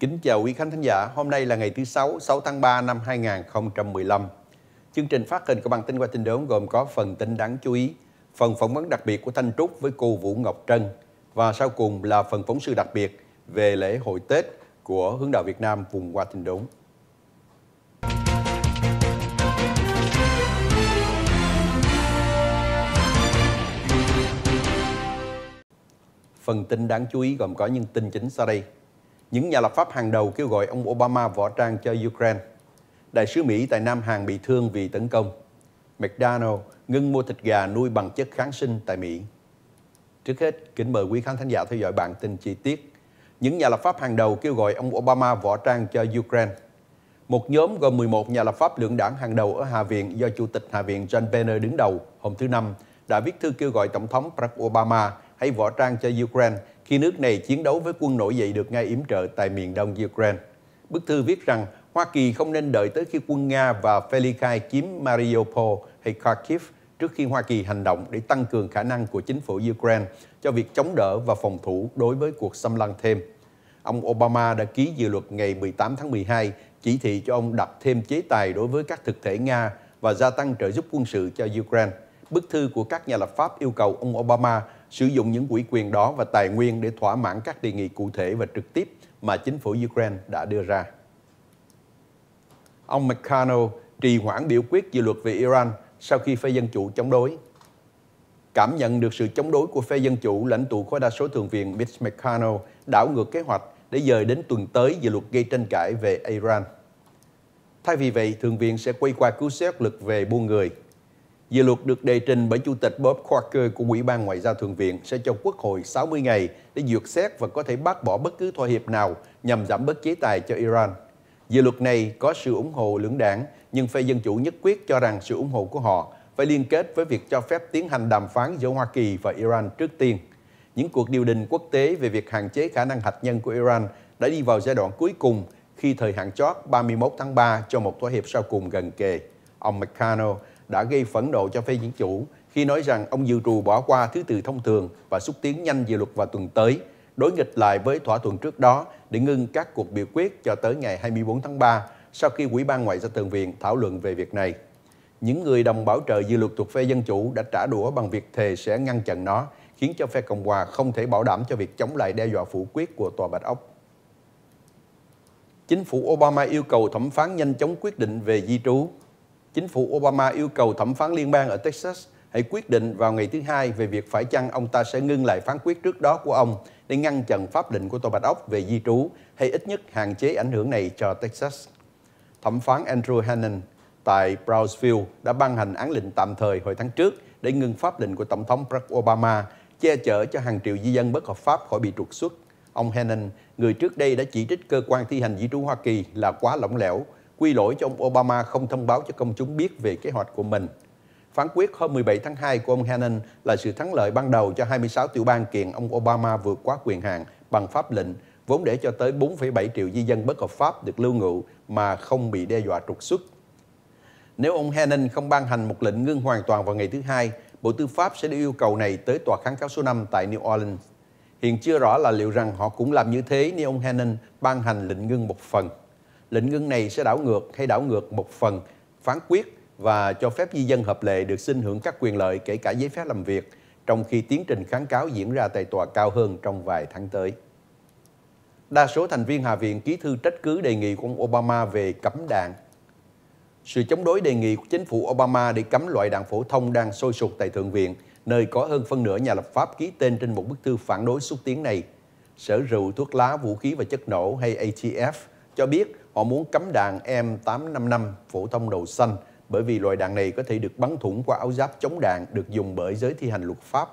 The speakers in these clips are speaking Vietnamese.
Kính chào quý khán thính giả, hôm nay là ngày thứ Sáu, 6 tháng 3 năm 2015. Chương trình phát hình của bản tin qua tin đốn gồm có phần tin đáng chú ý, phần phỏng vấn đặc biệt của Thanh Trúc với cô Vũ Ngọc Trân và sau cùng là phần phóng sự đặc biệt về lễ hội Tết của hướng đạo Việt Nam vùng qua tin đốn. Phần tin đáng chú ý gồm có những tin chính sau đây những nhà lập pháp hàng đầu kêu gọi ông Obama võ trang cho Ukraine. Đại sứ Mỹ tại Nam Hàn bị thương vì tấn công. McDonald ngưng mua thịt gà nuôi bằng chất kháng sinh tại Mỹ. Trước hết, kính mời quý khán thính giả theo dõi bản tin chi tiết. Những nhà lập pháp hàng đầu kêu gọi ông Obama võ trang cho Ukraine. Một nhóm gồm 11 nhà lập pháp lưỡng đảng hàng đầu ở Hạ viện do Chủ tịch Hạ viện John Boehner đứng đầu hôm thứ Năm đã viết thư kêu gọi Tổng thống Barack Obama hãy võ trang cho Ukraine khi nước này chiến đấu với quân nổi dậy được Nga yểm trợ tại miền đông Ukraine. Bức thư viết rằng Hoa Kỳ không nên đợi tới khi quân Nga và Felikai chiếm Mariupol hay Kharkiv trước khi Hoa Kỳ hành động để tăng cường khả năng của chính phủ Ukraine cho việc chống đỡ và phòng thủ đối với cuộc xâm lăng thêm. Ông Obama đã ký dự luật ngày 18 tháng 12 chỉ thị cho ông đặt thêm chế tài đối với các thực thể Nga và gia tăng trợ giúp quân sự cho Ukraine. Bức thư của các nhà lập pháp yêu cầu ông Obama sử dụng những quỹ quyền đó và tài nguyên để thỏa mãn các đề nghị cụ thể và trực tiếp mà chính phủ Ukraine đã đưa ra. Ông McConnell trì hoãn biểu quyết dự luật về Iran sau khi phe Dân Chủ chống đối. Cảm nhận được sự chống đối của phe Dân Chủ, lãnh tụ khối đa số thượng viện Mitch McConnell đảo ngược kế hoạch để dời đến tuần tới dự luật gây tranh cãi về Iran. Thay vì vậy, Thượng viện sẽ quay qua cứu xét luật về buôn người Dự luật được đề trình bởi Chủ tịch Bob Corker của Ủy ban Ngoại giao Thượng viện sẽ cho Quốc hội 60 ngày để duyệt xét và có thể bác bỏ bất cứ thỏa hiệp nào nhằm giảm bớt chế tài cho Iran. Dự luật này có sự ủng hộ lưỡng đảng, nhưng phe Dân Chủ nhất quyết cho rằng sự ủng hộ của họ phải liên kết với việc cho phép tiến hành đàm phán giữa Hoa Kỳ và Iran trước tiên. Những cuộc điều đình quốc tế về việc hạn chế khả năng hạt nhân của Iran đã đi vào giai đoạn cuối cùng khi thời hạn chót 31 tháng 3 cho một thỏa hiệp sau cùng gần kề. Ông McConnell đã gây phẫn nộ cho phe dân chủ khi nói rằng ông dự trù bỏ qua thứ tự thông thường và xúc tiến nhanh dự luật vào tuần tới, đối nghịch lại với thỏa thuận trước đó để ngưng các cuộc biểu quyết cho tới ngày 24 tháng 3 sau khi Ủy ban Ngoại giao Thượng viện thảo luận về việc này. Những người đồng bảo trợ dự luật thuộc phe Dân Chủ đã trả đũa bằng việc thề sẽ ngăn chặn nó, khiến cho phe Cộng hòa không thể bảo đảm cho việc chống lại đe dọa phủ quyết của Tòa Bạch Ốc. Chính phủ Obama yêu cầu thẩm phán nhanh chóng quyết định về di trú chính phủ Obama yêu cầu thẩm phán liên bang ở Texas hãy quyết định vào ngày thứ hai về việc phải chăng ông ta sẽ ngưng lại phán quyết trước đó của ông để ngăn chặn pháp định của Tòa Bạch Ốc về di trú hay ít nhất hạn chế ảnh hưởng này cho Texas. Thẩm phán Andrew Hannon tại Brownsville đã ban hành án lệnh tạm thời hồi tháng trước để ngưng pháp định của Tổng thống Barack Obama che chở cho hàng triệu di dân bất hợp pháp khỏi bị trục xuất. Ông Hannon, người trước đây đã chỉ trích cơ quan thi hành di trú Hoa Kỳ là quá lỏng lẻo, quy lỗi cho ông Obama không thông báo cho công chúng biết về kế hoạch của mình. Phán quyết hôm 17 tháng 2 của ông Hannon là sự thắng lợi ban đầu cho 26 tiểu bang kiện ông Obama vượt quá quyền hạn bằng pháp lệnh, vốn để cho tới 4,7 triệu di dân bất hợp pháp được lưu ngụ mà không bị đe dọa trục xuất. Nếu ông Hannon không ban hành một lệnh ngưng hoàn toàn vào ngày thứ hai, Bộ Tư pháp sẽ đưa yêu cầu này tới Tòa kháng cáo số 5 tại New Orleans. Hiện chưa rõ là liệu rằng họ cũng làm như thế nếu ông Hannon ban hành lệnh ngưng một phần lệnh ngưng này sẽ đảo ngược hay đảo ngược một phần phán quyết và cho phép di dân hợp lệ được xin hưởng các quyền lợi kể cả giấy phép làm việc, trong khi tiến trình kháng cáo diễn ra tại tòa cao hơn trong vài tháng tới. Đa số thành viên Hạ viện ký thư trách cứ đề nghị của ông Obama về cấm đạn. Sự chống đối đề nghị của chính phủ Obama để cấm loại đạn phổ thông đang sôi sục tại Thượng viện, nơi có hơn phân nửa nhà lập pháp ký tên trên một bức thư phản đối xúc tiến này. Sở rượu, thuốc lá, vũ khí và chất nổ hay ATF cho biết Họ muốn cấm đạn M855 phổ thông đầu xanh bởi vì loại đạn này có thể được bắn thủng qua áo giáp chống đạn được dùng bởi giới thi hành luật pháp.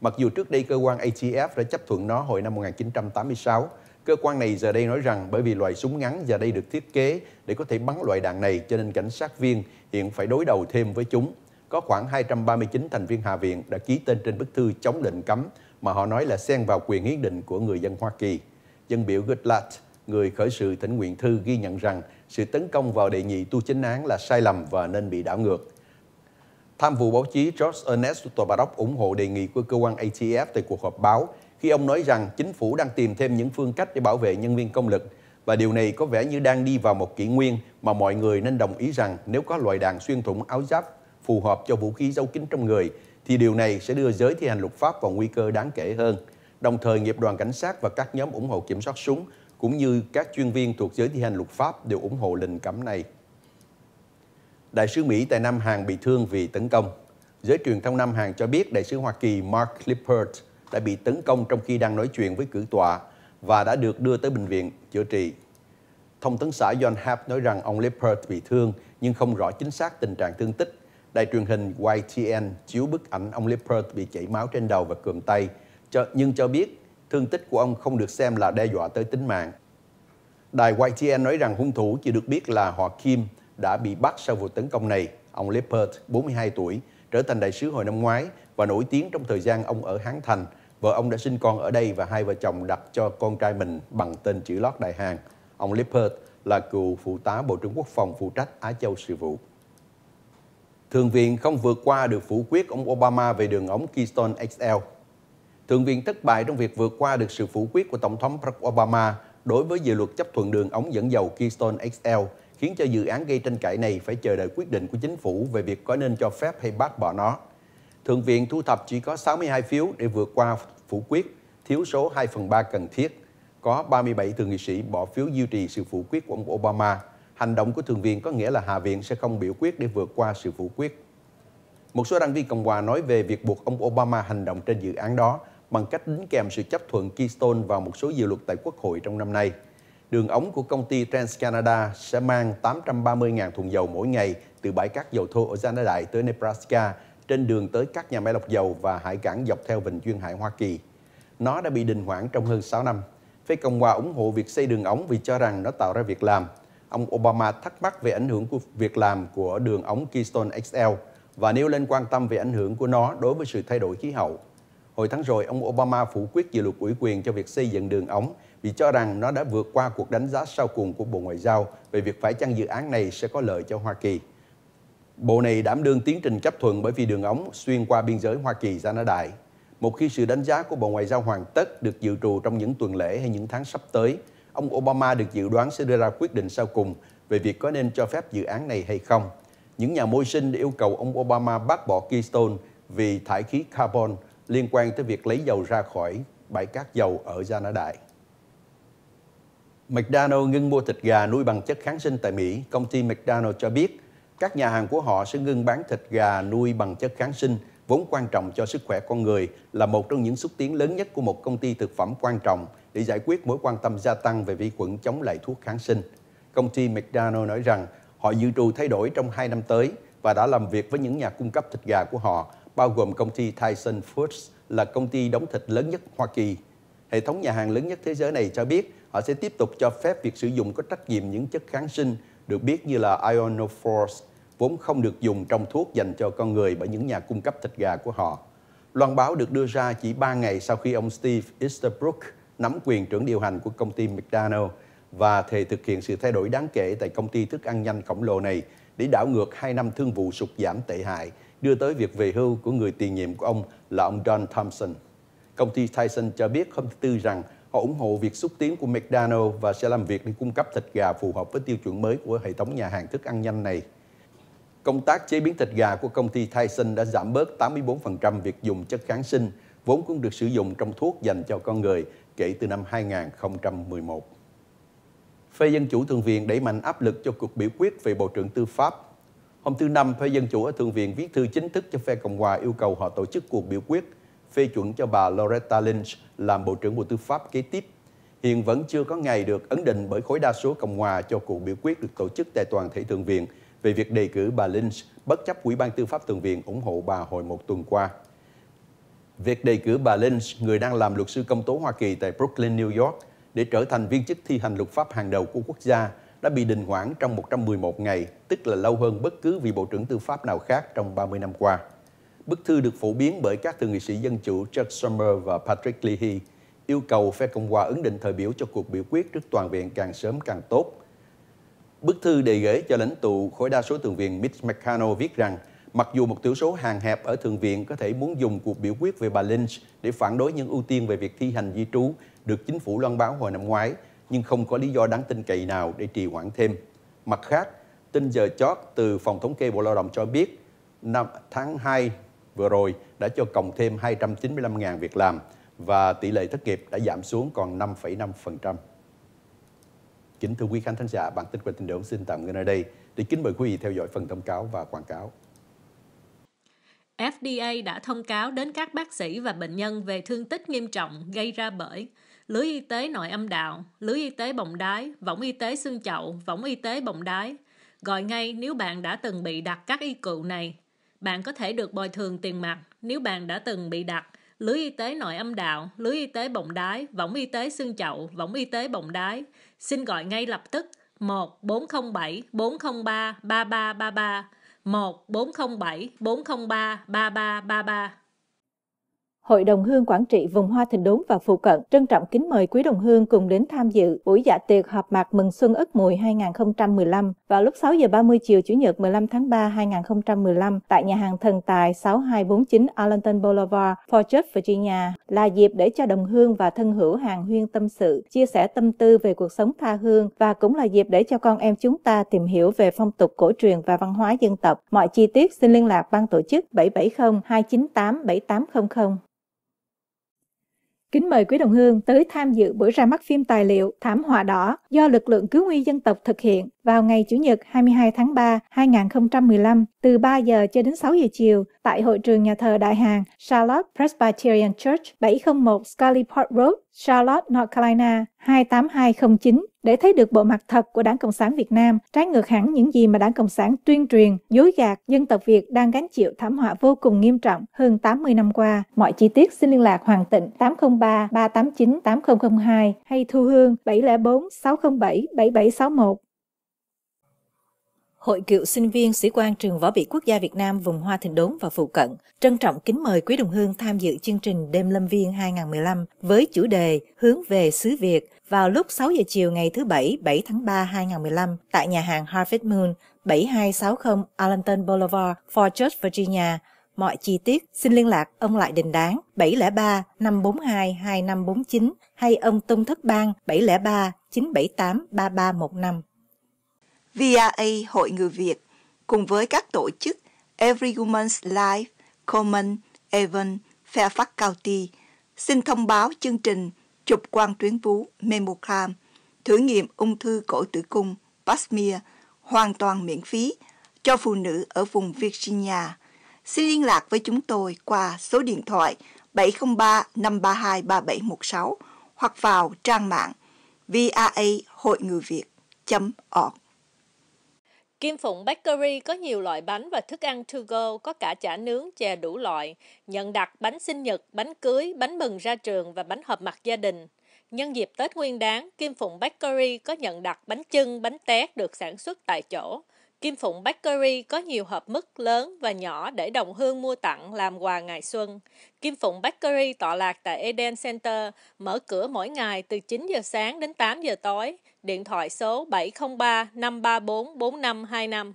Mặc dù trước đây cơ quan ATF đã chấp thuận nó hồi năm 1986, cơ quan này giờ đây nói rằng bởi vì loại súng ngắn giờ đây được thiết kế để có thể bắn loại đạn này cho nên cảnh sát viên hiện phải đối đầu thêm với chúng. Có khoảng 239 thành viên Hạ viện đã ký tên trên bức thư chống lệnh cấm mà họ nói là xen vào quyền hiến định của người dân Hoa Kỳ. Dân biểu Goodlatte người khởi sự thỉnh nguyện thư ghi nhận rằng sự tấn công vào đề nghị tu chính án là sai lầm và nên bị đảo ngược. Tham vụ báo chí George Ernest Tobarok ủng hộ đề nghị của cơ quan ATF tại cuộc họp báo khi ông nói rằng chính phủ đang tìm thêm những phương cách để bảo vệ nhân viên công lực và điều này có vẻ như đang đi vào một kỷ nguyên mà mọi người nên đồng ý rằng nếu có loại đạn xuyên thủng áo giáp phù hợp cho vũ khí giấu kín trong người thì điều này sẽ đưa giới thi hành luật pháp vào nguy cơ đáng kể hơn. Đồng thời, nghiệp đoàn cảnh sát và các nhóm ủng hộ kiểm soát súng cũng như các chuyên viên thuộc giới thi hành luật pháp đều ủng hộ lệnh cấm này. Đại sứ Mỹ tại Nam Hàn bị thương vì tấn công. Giới truyền thông Nam Hàn cho biết đại sứ Hoa Kỳ Mark Lippert đã bị tấn công trong khi đang nói chuyện với cử tọa và đã được đưa tới bệnh viện chữa trị. Thông tấn xã John Hap nói rằng ông Lippert bị thương nhưng không rõ chính xác tình trạng thương tích. Đài truyền hình YTN chiếu bức ảnh ông Lippert bị chảy máu trên đầu và cườm tay, cho, nhưng cho biết thương tích của ông không được xem là đe dọa tới tính mạng. Đài YTN nói rằng hung thủ chỉ được biết là họ Kim đã bị bắt sau vụ tấn công này. Ông Leppert, 42 tuổi, trở thành đại sứ hồi năm ngoái và nổi tiếng trong thời gian ông ở Hán Thành. Vợ ông đã sinh con ở đây và hai vợ chồng đặt cho con trai mình bằng tên chữ lót đại hàng. Ông Leppert là cựu phụ tá Bộ trưởng Quốc phòng phụ trách Á Châu sự vụ. Thượng viện không vượt qua được phủ quyết ông Obama về đường ống Keystone XL. Thượng viện thất bại trong việc vượt qua được sự phủ quyết của Tổng thống Barack Obama đối với dự luật chấp thuận đường ống dẫn dầu Keystone XL, khiến cho dự án gây tranh cãi này phải chờ đợi quyết định của chính phủ về việc có nên cho phép hay bác bỏ nó. Thượng viện thu thập chỉ có 62 phiếu để vượt qua phủ quyết, thiếu số 2 phần 3 cần thiết. Có 37 thượng nghị sĩ bỏ phiếu duy trì sự phủ quyết của ông Obama. Hành động của thượng viện có nghĩa là Hạ viện sẽ không biểu quyết để vượt qua sự phủ quyết. Một số đảng viên Cộng hòa nói về việc buộc ông Obama hành động trên dự án đó bằng cách đính kèm sự chấp thuận Keystone vào một số dự luật tại Quốc hội trong năm nay. Đường ống của công ty TransCanada sẽ mang 830.000 thùng dầu mỗi ngày từ bãi cát dầu thô ở Gianadai tới Nebraska trên đường tới các nhà máy lọc dầu và hải cảng dọc theo vịnh duyên hải Hoa Kỳ. Nó đã bị đình hoãn trong hơn 6 năm. Phía Cộng hòa ủng hộ việc xây đường ống vì cho rằng nó tạo ra việc làm. Ông Obama thắc mắc về ảnh hưởng của việc làm của đường ống Keystone XL và nêu lên quan tâm về ảnh hưởng của nó đối với sự thay đổi khí hậu. Hồi tháng rồi, ông Obama phủ quyết dự luật ủy quyền cho việc xây dựng đường ống vì cho rằng nó đã vượt qua cuộc đánh giá sau cùng của Bộ Ngoại giao về việc phải chăng dự án này sẽ có lợi cho Hoa Kỳ. Bộ này đảm đương tiến trình chấp thuận bởi vì đường ống xuyên qua biên giới Hoa Kỳ ra nó đại. Một khi sự đánh giá của Bộ Ngoại giao hoàn tất được dự trù trong những tuần lễ hay những tháng sắp tới, ông Obama được dự đoán sẽ đưa ra quyết định sau cùng về việc có nên cho phép dự án này hay không. Những nhà môi sinh yêu cầu ông Obama bác bỏ Keystone vì thải khí carbon liên quan tới việc lấy dầu ra khỏi bãi cát dầu ở Gia Nã Đại. McDonald ngưng mua thịt gà nuôi bằng chất kháng sinh tại Mỹ. Công ty McDonald cho biết các nhà hàng của họ sẽ ngưng bán thịt gà nuôi bằng chất kháng sinh vốn quan trọng cho sức khỏe con người là một trong những xúc tiến lớn nhất của một công ty thực phẩm quan trọng để giải quyết mối quan tâm gia tăng về vi khuẩn chống lại thuốc kháng sinh. Công ty McDonald nói rằng họ dự trù thay đổi trong hai năm tới và đã làm việc với những nhà cung cấp thịt gà của họ bao gồm công ty Tyson Foods là công ty đóng thịt lớn nhất Hoa Kỳ. Hệ thống nhà hàng lớn nhất thế giới này cho biết họ sẽ tiếp tục cho phép việc sử dụng có trách nhiệm những chất kháng sinh được biết như là ionophores, vốn không được dùng trong thuốc dành cho con người bởi những nhà cung cấp thịt gà của họ. Loan báo được đưa ra chỉ 3 ngày sau khi ông Steve Easterbrook nắm quyền trưởng điều hành của công ty McDonald và thề thực hiện sự thay đổi đáng kể tại công ty thức ăn nhanh khổng lồ này để đảo ngược hai năm thương vụ sụt giảm tệ hại đưa tới việc về hưu của người tiền nhiệm của ông là ông John Thompson. Công ty Tyson cho biết hôm thứ Tư rằng họ ủng hộ việc xúc tiến của McDonald's và sẽ làm việc để cung cấp thịt gà phù hợp với tiêu chuẩn mới của hệ thống nhà hàng thức ăn nhanh này. Công tác chế biến thịt gà của công ty Tyson đã giảm bớt 84% việc dùng chất kháng sinh, vốn cũng được sử dụng trong thuốc dành cho con người kể từ năm 2011. Phe Dân Chủ Thượng viện đẩy mạnh áp lực cho cuộc biểu quyết về Bộ trưởng Tư pháp Hôm thứ Năm, phe Dân Chủ ở Thượng viện viết thư chính thức cho phe Cộng hòa yêu cầu họ tổ chức cuộc biểu quyết phê chuẩn cho bà Loretta Lynch làm Bộ trưởng Bộ Tư pháp kế tiếp. Hiện vẫn chưa có ngày được ấn định bởi khối đa số Cộng hòa cho cuộc biểu quyết được tổ chức tại toàn thể Thượng viện về việc đề cử bà Lynch bất chấp Ủy ban Tư pháp Thượng viện ủng hộ bà hồi một tuần qua. Việc đề cử bà Lynch, người đang làm luật sư công tố Hoa Kỳ tại Brooklyn, New York, để trở thành viên chức thi hành luật pháp hàng đầu của quốc gia đã bị đình hoãn trong 111 ngày, tức là lâu hơn bất cứ vị Bộ trưởng Tư pháp nào khác trong 30 năm qua. Bức thư được phổ biến bởi các thượng nghị sĩ Dân chủ Chuck Schumer và Patrick Leahy, yêu cầu phe Cộng hòa ứng định thời biểu cho cuộc biểu quyết trước Toàn viện càng sớm càng tốt. Bức thư đề gửi cho lãnh tụ khối đa số thượng viện Mitch McConnell viết rằng mặc dù một tiểu số hàng hẹp ở thượng viện có thể muốn dùng cuộc biểu quyết về bà Lynch để phản đối những ưu tiên về việc thi hành di trú được chính phủ loan báo hồi năm ngoái, nhưng không có lý do đáng tin cậy nào để trì hoãn thêm. Mặt khác, tin giờ chót từ Phòng Thống kê Bộ Lao động cho biết năm tháng 2 vừa rồi đã cho cộng thêm 295.000 việc làm và tỷ lệ thất nghiệp đã giảm xuống còn 5,5%. Kính thưa quý khán thính giả, bản tin về tin đấu xin tạm ngưng ở đây. Để kính mời quý vị theo dõi phần thông cáo và quảng cáo. FDA đã thông cáo đến các bác sĩ và bệnh nhân về thương tích nghiêm trọng gây ra bởi lưới y tế nội âm đạo, lưới y tế bọng đái, võng y tế xương chậu, võng y tế bọng đái. Gọi ngay nếu bạn đã từng bị đặt các y cụ này. Bạn có thể được bồi thường tiền mặt nếu bạn đã từng bị đặt lưới y tế nội âm đạo, lưới y tế bọng đái, võng y tế xương chậu, võng y tế bọng đái. Xin gọi ngay lập tức 1 407 403 3333 1 407 403 3333 Hội đồng hương quản trị vùng hoa Thịnh Đốn và phụ cận trân trọng kính mời quý đồng hương cùng đến tham dự buổi dạ tiệc họp mặt mừng xuân Ất Mùi 2015 vào lúc 6 giờ 30 chiều Chủ nhật 15 tháng 3 2015 tại nhà hàng Thần Tài 6249 Arlington Boulevard, Fortress, Virginia là dịp để cho đồng hương và thân hữu hàng huyên tâm sự, chia sẻ tâm tư về cuộc sống tha hương và cũng là dịp để cho con em chúng ta tìm hiểu về phong tục cổ truyền và văn hóa dân tộc. Mọi chi tiết xin liên lạc ban tổ chức 770 298 7800. Kính mời quý đồng hương tới tham dự buổi ra mắt phim tài liệu Thảm họa đỏ do lực lượng cứu nguy dân tộc thực hiện vào ngày Chủ nhật 22 tháng 3, 2015 từ 3 giờ cho đến 6 giờ chiều tại hội trường nhà thờ Đại Hàng Charlotte Presbyterian Church 701 Scully Park Road, Charlotte, North Carolina 28209 để thấy được bộ mặt thật của Đảng Cộng sản Việt Nam, trái ngược hẳn những gì mà Đảng Cộng sản tuyên truyền, dối gạt dân tộc Việt đang gánh chịu thảm họa vô cùng nghiêm trọng hơn 80 năm qua. Mọi chi tiết xin liên lạc Hoàng Tịnh 803 389 8002 hay Thu Hương 704 607 7761. Hội cựu sinh viên sĩ quan trường võ bị quốc gia Việt Nam vùng Hoa Thịnh Đốn và phụ cận trân trọng kính mời quý đồng hương tham dự chương trình Đêm Lâm Viên 2015 với chủ đề Hướng về xứ Việt vào lúc 6 giờ chiều ngày thứ Bảy 7 tháng 3 2015 tại nhà hàng Harvest Moon 7260 Arlington Boulevard, Fort George, Virginia. Mọi chi tiết xin liên lạc ông Lại Đình Đáng 703 542 2549 hay ông Tung Thất Bang 703 978 3315. VIA Hội Người Việt cùng với các tổ chức Every Woman's Life, Common, Evan, Fairfax County xin thông báo chương trình chụp quang tuyến vú Memocam thử nghiệm ung thư cổ tử cung Pasmir hoàn toàn miễn phí cho phụ nữ ở vùng Virginia. Xin liên lạc với chúng tôi qua số điện thoại 703 532 3716 hoặc vào trang mạng Hội người việt org Kim Phụng Bakery có nhiều loại bánh và thức ăn to go, có cả chả nướng, chè đủ loại, nhận đặt bánh sinh nhật, bánh cưới, bánh mừng ra trường và bánh hợp mặt gia đình. Nhân dịp Tết Nguyên đán, Kim Phụng Bakery có nhận đặt bánh chưng, bánh tét được sản xuất tại chỗ. Kim Phụng Bakery có nhiều hộp mứt lớn và nhỏ để đồng hương mua tặng làm quà ngày xuân. Kim Phụng Bakery tọa lạc tại Eden Center, mở cửa mỗi ngày từ 9 giờ sáng đến 8 giờ tối. Điện thoại số 703 534 4525.